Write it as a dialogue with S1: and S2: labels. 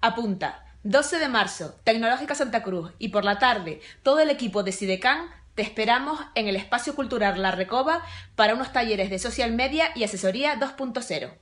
S1: Apunta, 12 de marzo, Tecnológica Santa Cruz, y por la tarde, todo el equipo de Sidecan. te esperamos en el espacio cultural La Recoba para unos talleres de social media y asesoría 2.0.